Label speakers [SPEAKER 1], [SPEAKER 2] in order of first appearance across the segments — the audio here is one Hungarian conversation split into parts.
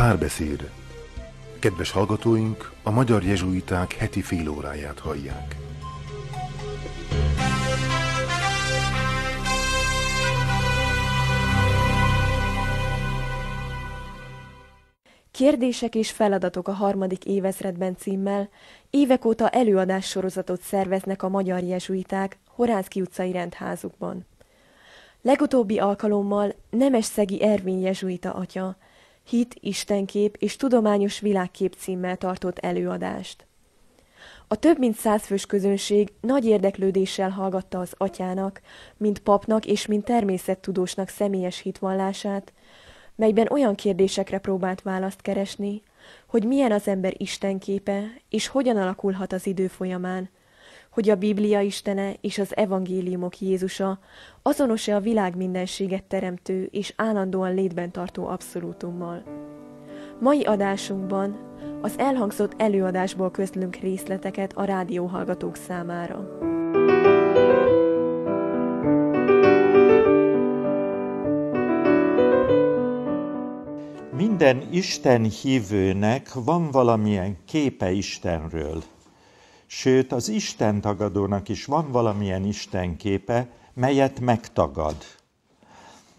[SPEAKER 1] Párbeszéd. Kedves hallgatóink, a magyar jezsuiták heti félóráját hallják.
[SPEAKER 2] Kérdések és feladatok a harmadik évezredben címmel évek óta előadás sorozatot szerveznek a magyar jezsuiták Horánszki utcai rendházukban. Legutóbbi alkalommal Nemes Szegi Ervin jezsuita atya, Hit, Istenkép és Tudományos Világkép címmel tartott előadást. A több mint százfős közönség nagy érdeklődéssel hallgatta az atyának, mint papnak és mint természettudósnak személyes hitvallását, melyben olyan kérdésekre próbált választ keresni, hogy milyen az ember istenképe, és hogyan alakulhat az idő folyamán, hogy a Biblia Istene és az evangéliumok Jézusa azonos-e a világ mindenséget teremtő és állandóan létben tartó abszolútummal. Mai adásunkban az elhangzott előadásból közlünk részleteket a rádióhallgatók számára.
[SPEAKER 1] Minden Isten hívőnek van valamilyen képe Istenről – Sőt, az Isten tagadónak is van valamilyen Isten képe, melyet megtagad.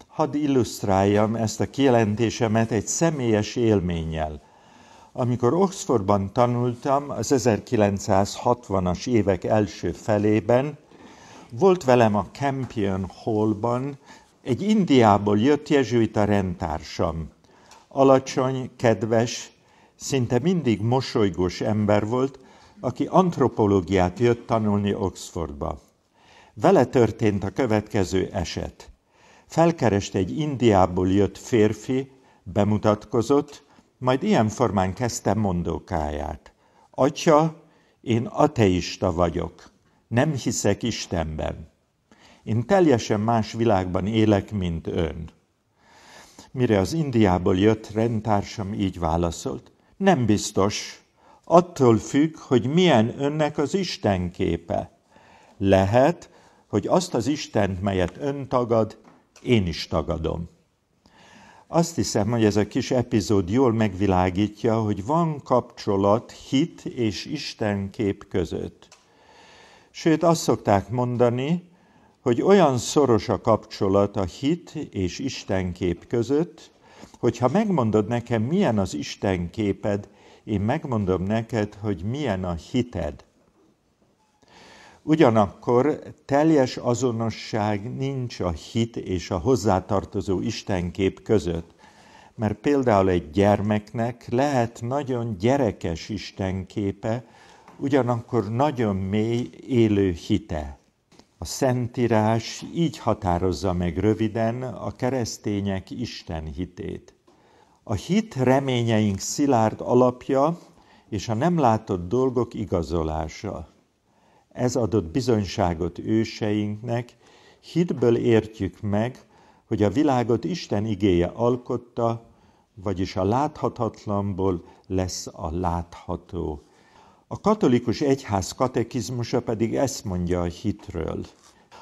[SPEAKER 1] Hadd illusztráljam ezt a kijelentésemet egy személyes élménnyel. Amikor Oxfordban tanultam az 1960-as évek első felében, volt velem a Campion Hallban egy Indiából jött jezsuita rendtársam. Alacsony, kedves, szinte mindig mosolygós ember volt, aki antropológiát jött tanulni Oxfordba. Vele történt a következő eset. Felkereste egy Indiából jött férfi, bemutatkozott, majd ilyen formán kezdte mondókáját. Atya, én ateista vagyok, nem hiszek Istenben. Én teljesen más világban élek, mint ön. Mire az Indiából jött rendtársam így válaszolt, nem biztos, attól függ, hogy milyen önnek az Isten képe. Lehet, hogy azt az Istent, melyet ön tagad, én is tagadom. Azt hiszem, hogy ez a kis epizód jól megvilágítja, hogy van kapcsolat hit és Isten kép között. Sőt, azt szokták mondani, hogy olyan szoros a kapcsolat a hit és Isten kép között, hogyha megmondod nekem, milyen az Isten képed, én megmondom neked, hogy milyen a hited. Ugyanakkor teljes azonosság nincs a hit és a hozzátartozó istenkép között, mert például egy gyermeknek lehet nagyon gyerekes istenképe, ugyanakkor nagyon mély élő hite. A Szentírás így határozza meg röviden a keresztények Isten hitét. A hit reményeink szilárd alapja és a nem látott dolgok igazolása. Ez adott bizonyságot őseinknek, hitből értjük meg, hogy a világot Isten igéje alkotta, vagyis a láthatatlanból lesz a látható. A katolikus egyház katekizmusa pedig ezt mondja a hitről.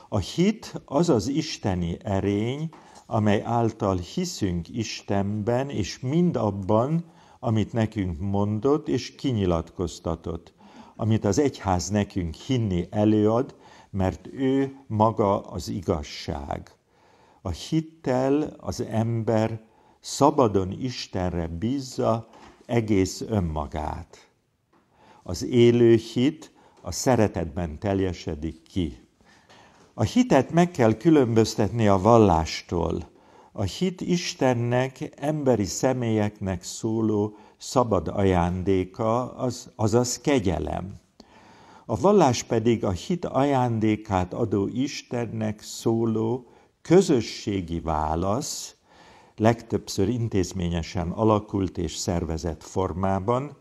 [SPEAKER 1] A hit az az isteni erény, amely által hiszünk Istenben és mind abban, amit nekünk mondott és kinyilatkoztatott, amit az egyház nekünk hinni előad, mert ő maga az igazság. A hittel az ember szabadon Istenre bízza egész önmagát. Az élő hit a szeretetben teljesedik ki. A hitet meg kell különböztetni a vallástól. A hit Istennek, emberi személyeknek szóló szabad ajándéka, az, azaz kegyelem. A vallás pedig a hit ajándékát adó Istennek szóló közösségi válasz, legtöbbször intézményesen alakult és szervezett formában,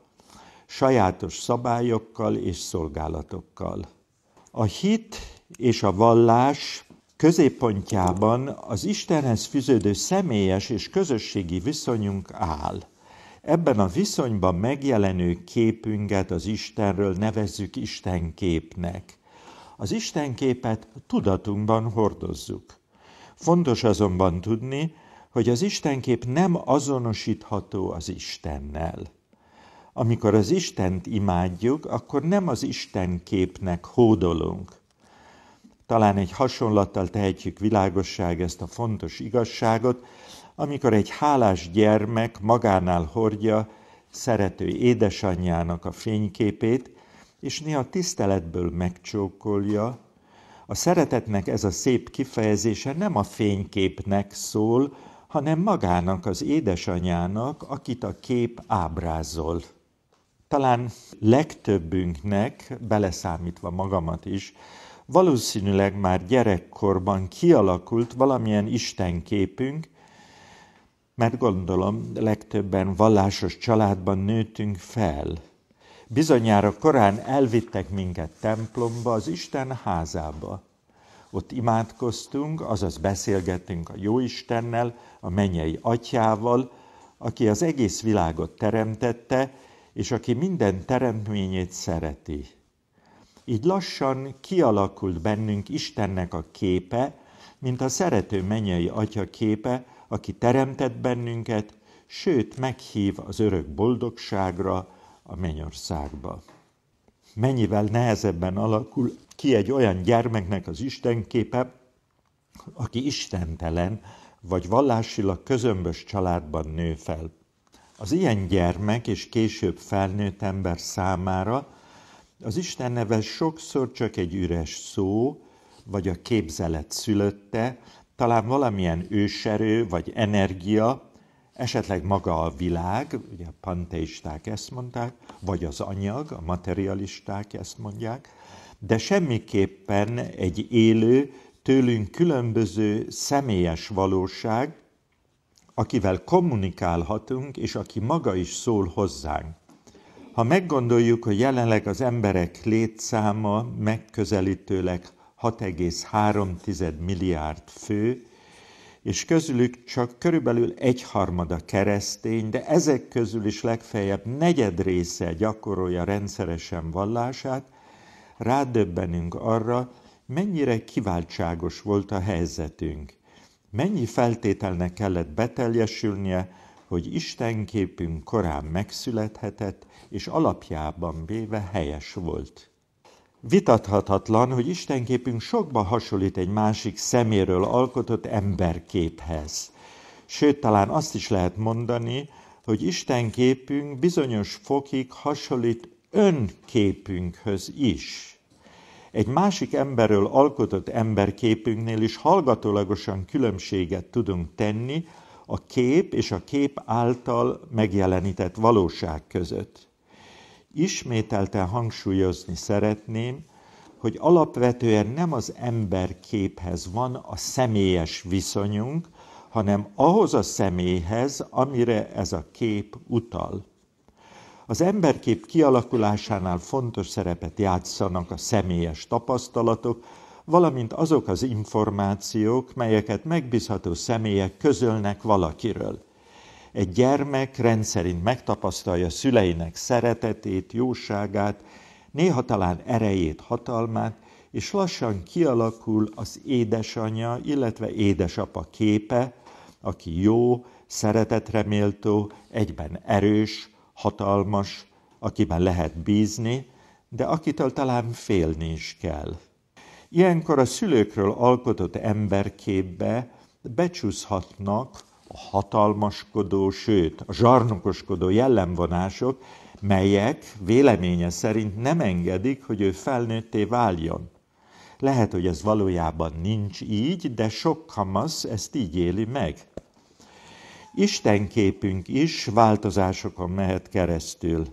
[SPEAKER 1] sajátos szabályokkal és szolgálatokkal. A hit és a vallás középpontjában az Istenhez fűződő személyes és közösségi viszonyunk áll. Ebben a viszonyban megjelenő képünket az Istenről nevezzük Istenképnek. Az Istenképet tudatunkban hordozzuk. Fontos azonban tudni, hogy az Istenkép nem azonosítható az Istennel. Amikor az Istent imádjuk, akkor nem az Istenképnek hódolunk, talán egy hasonlattal tehetjük világosság ezt a fontos igazságot, amikor egy hálás gyermek magánál hordja szerető édesanyjának a fényképét, és néha tiszteletből megcsókolja, a szeretetnek ez a szép kifejezése nem a fényképnek szól, hanem magának, az édesanyjának, akit a kép ábrázol. Talán legtöbbünknek, beleszámítva magamat is, valószínűleg már gyerekkorban kialakult valamilyen istenképünk, mert gondolom legtöbben vallásos családban nőtünk fel. Bizonyára korán elvittek minket templomba, az Isten házába. Ott imádkoztunk, azaz beszélgettünk a jó Istennel, a mennyei atyával, aki az egész világot teremtette, és aki minden teremtményét szereti. Így lassan kialakult bennünk Istennek a képe, mint a szerető menyei atya képe, aki teremtett bennünket, sőt meghív az örök boldogságra, a mennyországba. Mennyivel nehezebben alakul ki egy olyan gyermeknek az Isten képe, aki istentelen, vagy vallásilag közömbös családban nő fel. Az ilyen gyermek és később felnőtt ember számára az Isten neve sokszor csak egy üres szó, vagy a képzelet szülötte, talán valamilyen őserő vagy energia, esetleg maga a világ, ugye a panteisták ezt mondták, vagy az anyag, a materialisták ezt mondják, de semmiképpen egy élő, tőlünk különböző személyes valóság, akivel kommunikálhatunk, és aki maga is szól hozzánk. Ha meggondoljuk, hogy jelenleg az emberek létszáma megközelítőleg 6,3 milliárd fő, és közülük csak körülbelül egyharmada keresztény, de ezek közül is legfeljebb negyed része gyakorolja rendszeresen vallását, rádöbbenünk arra, mennyire kiváltságos volt a helyzetünk. Mennyi feltételnek kellett beteljesülnie, hogy Isten képünk korán megszülethetett, és alapjában véve helyes volt. Vitathatatlan, hogy Isten képünk sokba hasonlít egy másik szeméről alkotott emberképhez. Sőt, talán azt is lehet mondani, hogy Isten képünk bizonyos fokig hasonlít önképünkhöz is egy másik emberről alkotott emberképünknél is hallgatólagosan különbséget tudunk tenni a kép és a kép által megjelenített valóság között. Ismételten hangsúlyozni szeretném, hogy alapvetően nem az ember képhez van a személyes viszonyunk, hanem ahhoz a személyhez, amire ez a kép utal. Az emberkép kialakulásánál fontos szerepet játszanak a személyes tapasztalatok, valamint azok az információk, melyeket megbízható személyek közölnek valakiről. Egy gyermek rendszerint megtapasztalja szüleinek szeretetét, jóságát, néha talán erejét, hatalmát, és lassan kialakul az édesanyja, illetve édesapa képe, aki jó, szeretetre méltó, egyben erős, hatalmas, akiben lehet bízni, de akitől talán félni is kell. Ilyenkor a szülőkről alkotott emberképbe becsúszhatnak a hatalmaskodó, sőt, a zsarnokoskodó jellemvonások, melyek véleménye szerint nem engedik, hogy ő felnőtté váljon. Lehet, hogy ez valójában nincs így, de sok kamasz ezt így éli meg. Istenképünk is változásokon mehet keresztül.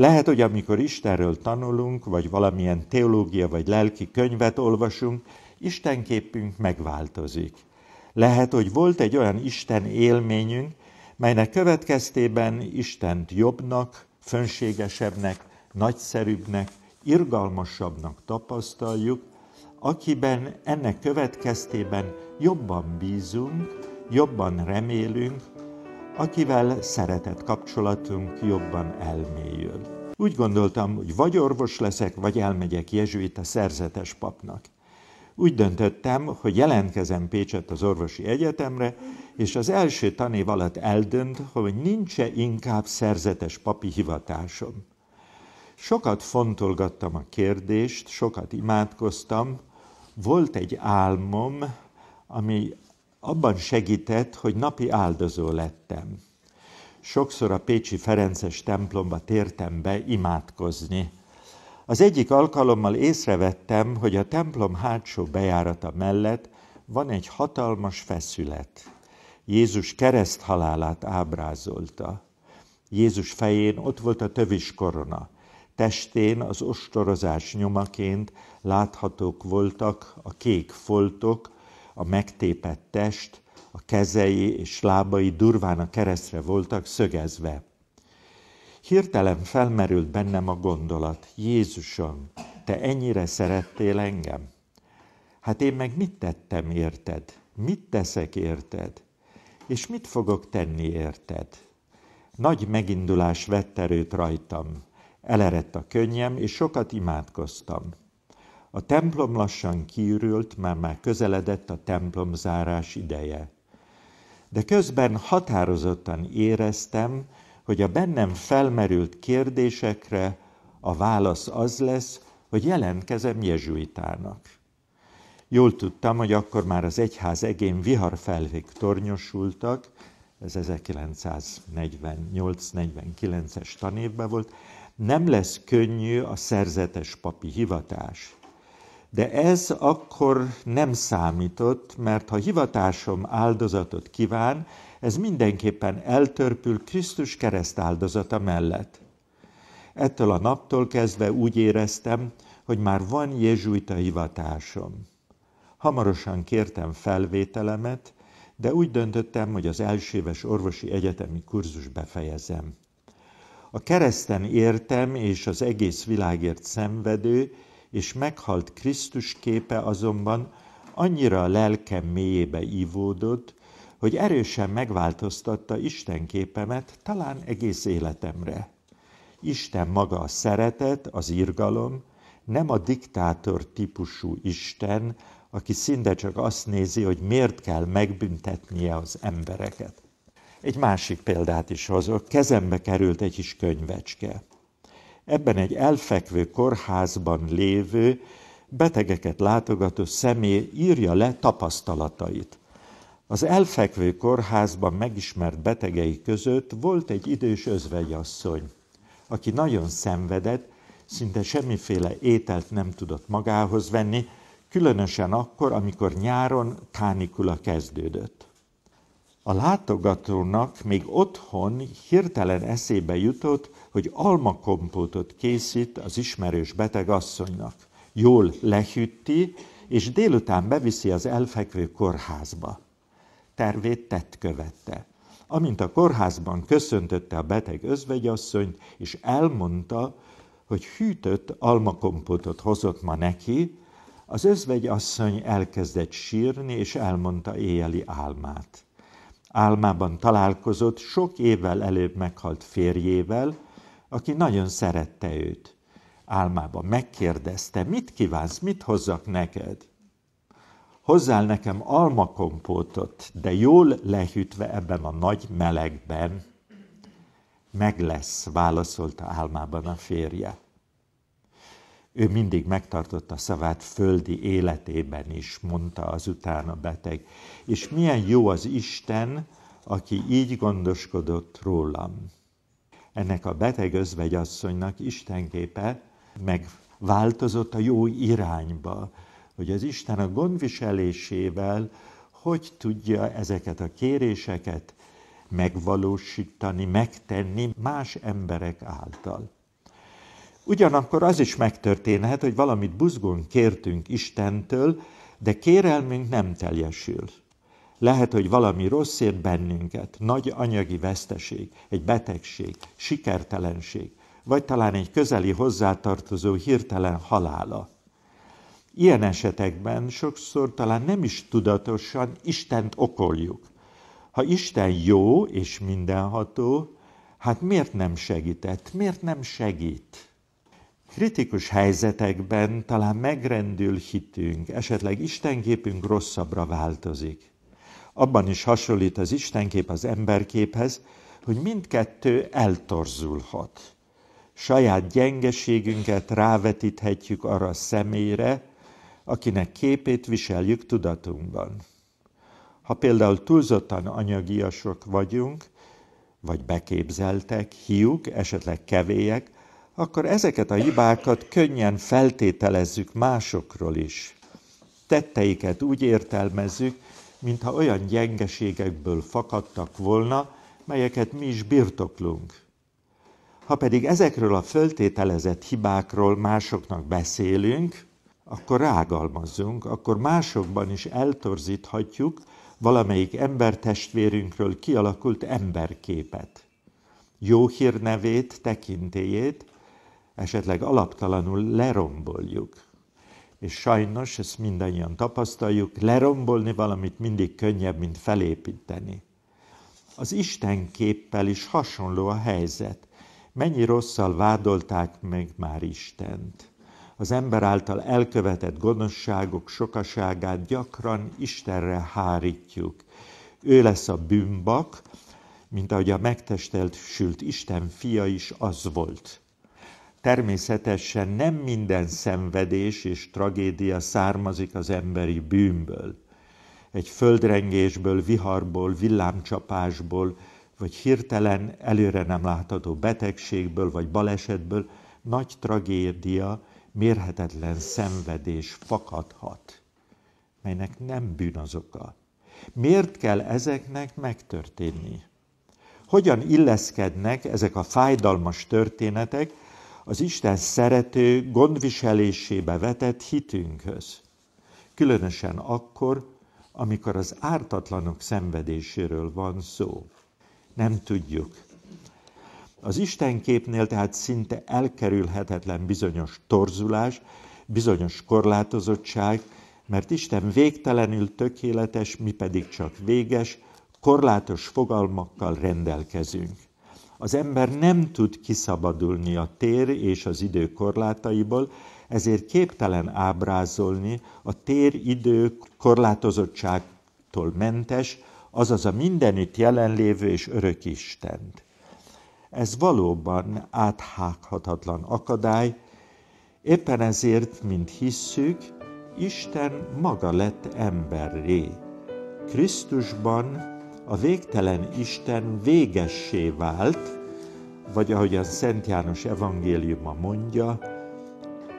[SPEAKER 1] Lehet, hogy amikor Istenről tanulunk, vagy valamilyen teológia vagy lelki könyvet olvasunk, Isten képünk megváltozik. Lehet, hogy volt egy olyan Isten élményünk, melynek következtében Istent jobbnak, fönségesebbnek, nagyszerűbbnek, irgalmasabbnak tapasztaljuk, akiben ennek következtében jobban bízunk, jobban remélünk, akivel szeretett kapcsolatunk jobban elmélyül. Úgy gondoltam, hogy vagy orvos leszek, vagy elmegyek jezsuita szerzetes papnak. Úgy döntöttem, hogy jelentkezem Pécset az orvosi egyetemre, és az első tanév alatt eldönt, hogy nincs-e inkább szerzetes papi hivatásom. Sokat fontolgattam a kérdést, sokat imádkoztam. Volt egy álmom, ami abban segített, hogy napi áldozó lettem. Sokszor a Pécsi Ferences templomba tértem be imádkozni. Az egyik alkalommal észrevettem, hogy a templom hátsó bejárata mellett van egy hatalmas feszület. Jézus kereszt halálát ábrázolta. Jézus fején ott volt a tövis korona. Testén az ostorozás nyomaként láthatók voltak a kék foltok, a megtépett test, a kezei és lábai durván a keresztre voltak szögezve. Hirtelen felmerült bennem a gondolat, Jézusom, te ennyire szerettél engem? Hát én meg mit tettem érted? Mit teszek érted? És mit fogok tenni érted? Nagy megindulás vett erőt rajtam. Elerett a könnyem, és sokat imádkoztam. A templom lassan kiürült, már már közeledett a templom zárás ideje. De közben határozottan éreztem, hogy a bennem felmerült kérdésekre a válasz az lesz, hogy jelentkezem jezsuitának. Jól tudtam, hogy akkor már az egyház egén viharfelvék tornyosultak, ez 1948-49-es tanévben volt, nem lesz könnyű a szerzetes papi hivatás. De ez akkor nem számított, mert ha hivatásom áldozatot kíván, ez mindenképpen eltörpül Krisztus kereszt áldozata mellett. Ettől a naptól kezdve úgy éreztem, hogy már van jezsuita hivatásom. Hamarosan kértem felvételemet, de úgy döntöttem, hogy az elsőves orvosi egyetemi kurzus befejezem. A kereszten értem és az egész világért szenvedő, és meghalt Krisztus képe azonban annyira a lelkem mélyébe ívódott, hogy erősen megváltoztatta Isten képemet talán egész életemre. Isten maga a szeretet, az irgalom, nem a diktátor típusú Isten, aki szinte csak azt nézi, hogy miért kell megbüntetnie az embereket. Egy másik példát is hozok. Kezembe került egy kis könyvecske ebben egy elfekvő kórházban lévő, betegeket látogató személy írja le tapasztalatait. Az elfekvő kórházban megismert betegei között volt egy idős özvegyasszony, aki nagyon szenvedett, szinte semmiféle ételt nem tudott magához venni, különösen akkor, amikor nyáron kánikula kezdődött. A látogatónak még otthon hirtelen eszébe jutott, hogy almakompotot készít az ismerős beteg asszonynak. Jól lehűtti, és délután beviszi az elfekvő kórházba. Tervét tett követte. Amint a kórházban köszöntötte a beteg özvegyasszonyt, és elmondta, hogy hűtött almakompotot hozott ma neki, az özvegyasszony elkezdett sírni, és elmondta éjeli álmát. Álmában találkozott sok évvel előbb meghalt férjével, aki nagyon szerette őt. Álmában megkérdezte, mit kívánsz, mit hozzak neked? Hozzál nekem almakompótot, de jól lehűtve ebben a nagy melegben. Meg lesz, válaszolta álmában a férje. Ő mindig megtartotta szavát földi életében is, mondta azután a beteg. És milyen jó az Isten, aki így gondoskodott rólam ennek a beteg özvegyasszonynak istenképe megváltozott a jó irányba, hogy az Isten a gondviselésével hogy tudja ezeket a kéréseket megvalósítani, megtenni más emberek által. Ugyanakkor az is megtörténhet, hogy valamit buzgón kértünk Istentől, de kérelmünk nem teljesül. Lehet, hogy valami rossz ért bennünket, nagy anyagi veszteség, egy betegség, sikertelenség, vagy talán egy közeli hozzátartozó hirtelen halála. Ilyen esetekben sokszor talán nem is tudatosan Istent okoljuk. Ha Isten jó és mindenható, hát miért nem segített, miért nem segít? Kritikus helyzetekben talán megrendül hitünk, esetleg Istenképünk rosszabbra változik abban is hasonlít az Istenkép az emberképhez, hogy mindkettő eltorzulhat. Saját gyengeségünket rávetíthetjük arra a személyre, akinek képét viseljük tudatunkban. Ha például túlzottan anyagiasok vagyunk, vagy beképzeltek, hiúk, esetleg kevélyek, akkor ezeket a hibákat könnyen feltételezzük másokról is. Tetteiket úgy értelmezzük, mintha olyan gyengeségekből fakadtak volna, melyeket mi is birtoklunk. Ha pedig ezekről a föltételezett hibákról másoknak beszélünk, akkor rágalmazzunk, akkor másokban is eltorzíthatjuk valamelyik embertestvérünkről kialakult emberképet. Jó hírnevét, tekintélyét esetleg alaptalanul leromboljuk és sajnos ezt mindannyian tapasztaljuk, lerombolni valamit mindig könnyebb, mint felépíteni. Az Isten képpel is hasonló a helyzet. Mennyi rosszal vádolták meg már Istent. Az ember által elkövetett gonoszságok sokaságát gyakran Istenre hárítjuk. Ő lesz a bűnbak, mint ahogy a megtestelt sült Isten fia is az volt. Természetesen nem minden szenvedés és tragédia származik az emberi bűnből, egy földrengésből, viharból, villámcsapásból, vagy hirtelen előre nem látható betegségből, vagy balesetből nagy tragédia, mérhetetlen szenvedés fakadhat, melynek nem bűn az oka. Miért kell ezeknek megtörténni? Hogyan illeszkednek ezek a fájdalmas történetek az Isten szerető gondviselésébe vetett hitünkhöz. Különösen akkor, amikor az ártatlanok szenvedéséről van szó. Nem tudjuk. Az Isten képnél tehát szinte elkerülhetetlen bizonyos torzulás, bizonyos korlátozottság, mert Isten végtelenül tökéletes, mi pedig csak véges, korlátos fogalmakkal rendelkezünk. Az ember nem tud kiszabadulni a tér és az idő korlátaiból, ezért képtelen ábrázolni a tér-idő korlátozottságtól mentes, azaz a mindenütt jelenlévő és örök Istent. Ez valóban áthághatatlan akadály, éppen ezért, mint hisszük, Isten maga lett emberré. Krisztusban a végtelen Isten végessé vált, vagy ahogy a Szent János evangéliuma mondja,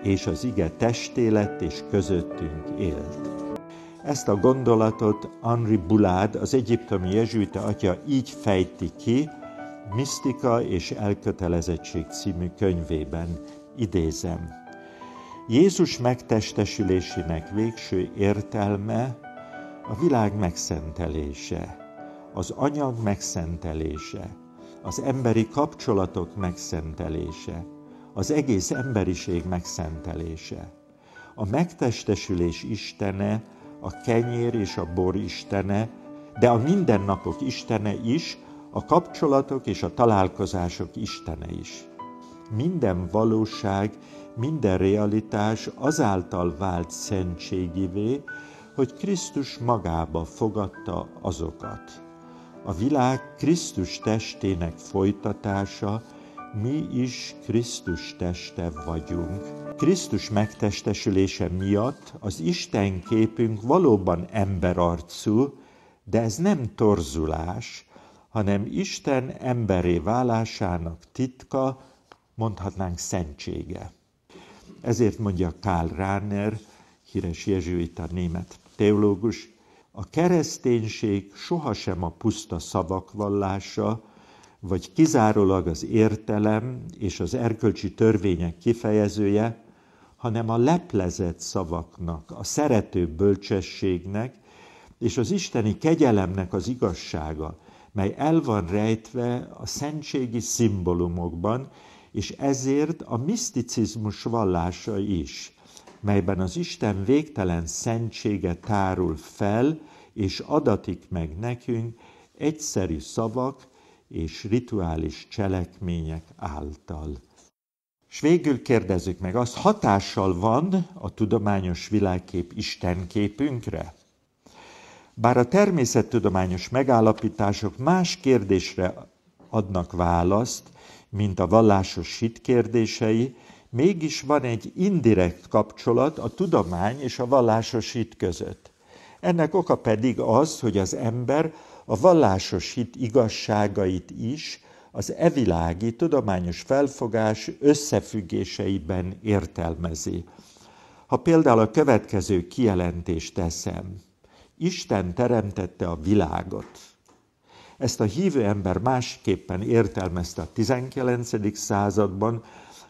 [SPEAKER 1] és az ige testé lett és közöttünk élt. Ezt a gondolatot Henri Bulád, az egyiptomi jezsuita atya így fejti ki, Misztika és elkötelezettség című könyvében idézem. Jézus megtestesülésének végső értelme a világ megszentelése – az anyag megszentelése, az emberi kapcsolatok megszentelése, az egész emberiség megszentelése. A megtestesülés istene, a kenyér és a bor istene, de a mindennapok istene is, a kapcsolatok és a találkozások istene is. Minden valóság, minden realitás azáltal vált szentségivé, hogy Krisztus magába fogadta azokat a világ Krisztus testének folytatása, mi is Krisztus teste vagyunk. Krisztus megtestesülése miatt az Isten képünk valóban emberarcú, de ez nem torzulás, hanem Isten emberé válásának titka, mondhatnánk szentsége. Ezért mondja Karl Rahner, híres jezsuita német teológus, a kereszténység sohasem a puszta szavak vallása, vagy kizárólag az értelem és az erkölcsi törvények kifejezője, hanem a leplezett szavaknak, a szerető bölcsességnek és az isteni kegyelemnek az igazsága, mely el van rejtve a szentségi szimbólumokban, és ezért a miszticizmus vallása is, melyben az Isten végtelen szentsége tárul fel, és adatik meg nekünk egyszerű szavak és rituális cselekmények által. És végül kérdezzük meg, az hatással van a tudományos világkép istenképünkre? Bár a természettudományos megállapítások más kérdésre adnak választ, mint a vallásos hit kérdései, mégis van egy indirekt kapcsolat a tudomány és a vallásos hit között. Ennek oka pedig az, hogy az ember a vallásos hit igazságait is az evilági tudományos felfogás összefüggéseiben értelmezi. Ha például a következő kijelentést teszem, Isten teremtette a világot. Ezt a hívő ember másképpen értelmezte a 19. században,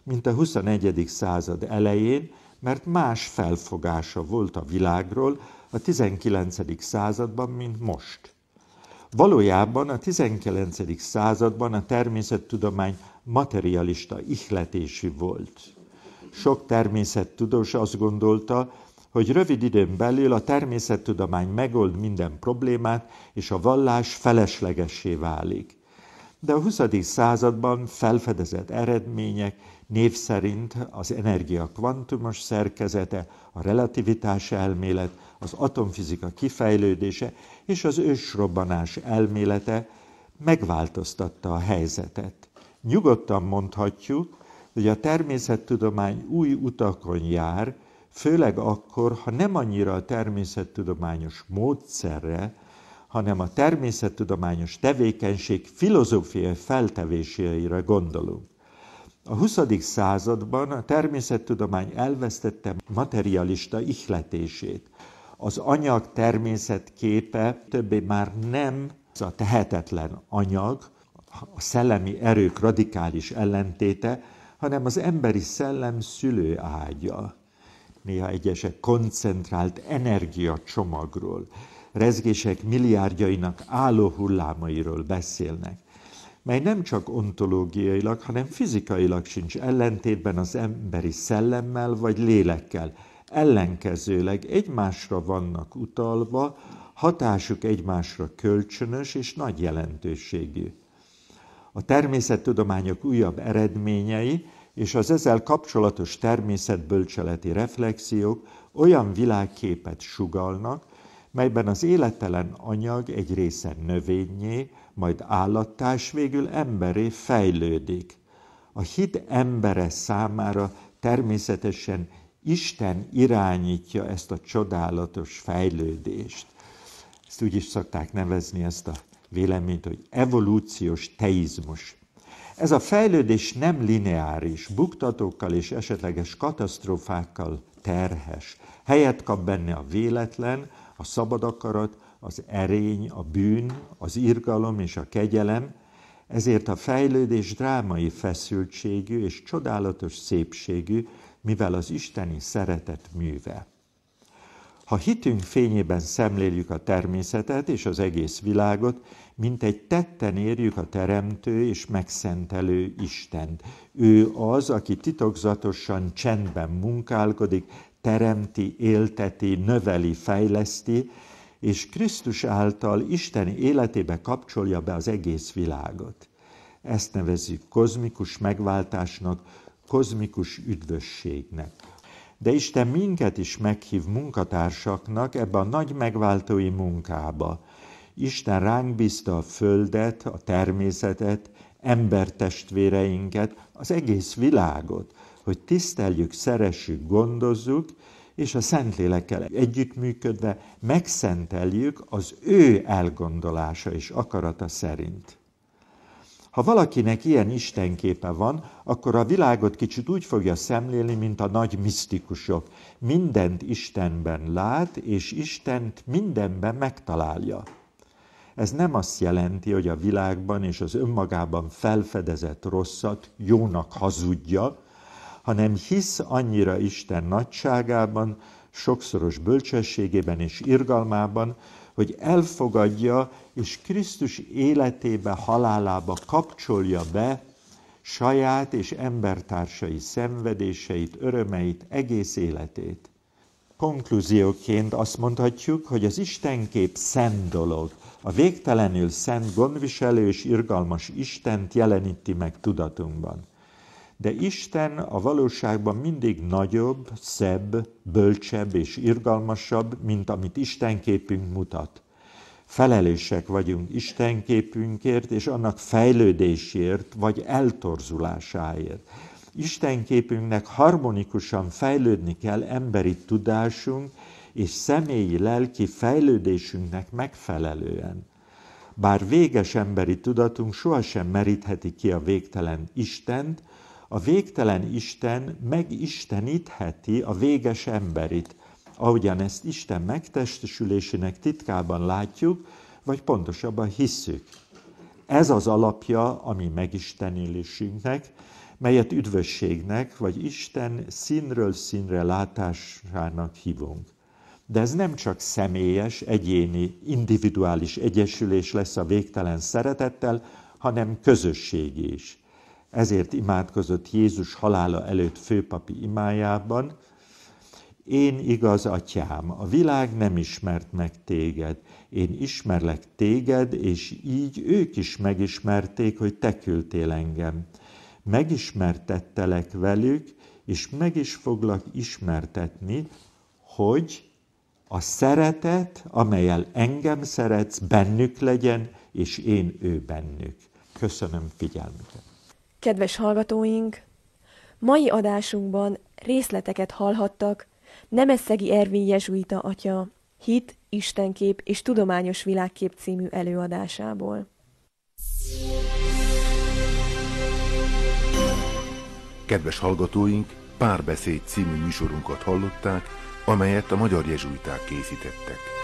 [SPEAKER 1] mint a 21. század elején, mert más felfogása volt a világról a 19. században, mint most. Valójában a 19. században a természettudomány materialista ihletési volt. Sok természettudós azt gondolta, hogy rövid időn belül a természettudomány megold minden problémát, és a vallás feleslegessé válik de a 20. században felfedezett eredmények név szerint az energia kvantumos szerkezete, a relativitás elmélet, az atomfizika kifejlődése és az ősrobbanás elmélete megváltoztatta a helyzetet. Nyugodtan mondhatjuk, hogy a természettudomány új utakon jár, főleg akkor, ha nem annyira a természettudományos módszerre, hanem a természettudományos tevékenység filozófiai feltevéséire gondolunk. A 20. században a természettudomány elvesztette materialista ihletését. Az anyag természetképe többé már nem a tehetetlen anyag, a szellemi erők radikális ellentéte, hanem az emberi szellem szülő ágya. Néha egyesek koncentrált energiacsomagról rezgések milliárdjainak álló hullámairól beszélnek, mely nem csak ontológiailag, hanem fizikailag sincs ellentétben az emberi szellemmel vagy lélekkel. Ellenkezőleg egymásra vannak utalva, hatásuk egymásra kölcsönös és nagy jelentőségű. A természettudományok újabb eredményei és az ezzel kapcsolatos természetbölcseleti reflexiók olyan világképet sugalnak, melyben az életelen anyag egy része növényé, majd állattá, és végül emberé fejlődik. A hit embere számára természetesen Isten irányítja ezt a csodálatos fejlődést. Ezt úgy is szokták nevezni ezt a véleményt, hogy evolúciós teizmus. Ez a fejlődés nem lineáris, buktatókkal és esetleges katasztrófákkal terhes. Helyet kap benne a véletlen, a szabad akarat, az erény, a bűn, az irgalom és a kegyelem, ezért a fejlődés drámai feszültségű és csodálatos szépségű, mivel az isteni szeretet műve. Ha hitünk fényében szemléljük a természetet és az egész világot, mint egy tetten érjük a Teremtő és megszentelő Istent. Ő az, aki titokzatosan csendben munkálkodik, teremti, élteti, növeli, fejleszti, és Krisztus által Isten életébe kapcsolja be az egész világot. Ezt nevezzük kozmikus megváltásnak, kozmikus üdvösségnek. De Isten minket is meghív munkatársaknak ebbe a nagy megváltói munkába. Isten ránk bízta a földet, a természetet, embertestvéreinket, az egész világot, hogy tiszteljük, szeressük, gondozzuk, és a Szentlélekkel együttműködve megszenteljük az ő elgondolása és akarata szerint. Ha valakinek ilyen istenképe van, akkor a világot kicsit úgy fogja szemlélni, mint a nagy misztikusok. Mindent Istenben lát, és Istent mindenben megtalálja. Ez nem azt jelenti, hogy a világban és az önmagában felfedezett rosszat jónak hazudja, hanem hisz annyira Isten nagyságában, sokszoros bölcsességében és irgalmában, hogy elfogadja és Krisztus életébe, halálába kapcsolja be saját és embertársai szenvedéseit, örömeit, egész életét. Konklúzióként azt mondhatjuk, hogy az Istenkép szent dolog. A végtelenül szent gondviselő és irgalmas Istent jeleníti meg tudatunkban de Isten a valóságban mindig nagyobb, szebb, bölcsebb és irgalmasabb, mint amit Istenképünk mutat. Felelősek vagyunk Istenképünkért és annak fejlődésért vagy eltorzulásáért. Istenképünknek harmonikusan fejlődni kell emberi tudásunk és személyi lelki fejlődésünknek megfelelően bár véges emberi tudatunk sohasem merítheti ki a végtelen Istent, a végtelen Isten megistenítheti a véges emberit, ahogyan ezt Isten megtestesülésének titkában látjuk, vagy pontosabban hisszük. Ez az alapja a mi megistenélésünknek, melyet üdvösségnek, vagy Isten színről színre látásának hívunk. De ez nem csak személyes, egyéni, individuális egyesülés lesz a végtelen szeretettel, hanem közösség is ezért imádkozott Jézus halála előtt főpapi imájában, én igaz atyám, a világ nem ismert meg téged, én ismerlek téged, és így ők is megismerték, hogy te küldtél engem. Megismertettelek velük, és meg is foglak ismertetni, hogy a szeretet, amelyel engem szeretsz, bennük legyen, és én ő bennük. Köszönöm figyelmüket!
[SPEAKER 2] Kedves hallgatóink! Mai adásunkban részleteket hallhattak Nemesszegi Ervin Jezsuita atya Hit, Istenkép és Tudományos Világkép című előadásából. Kedves hallgatóink, Párbeszéd című műsorunkat hallották, amelyet a magyar jezsuiták készítettek.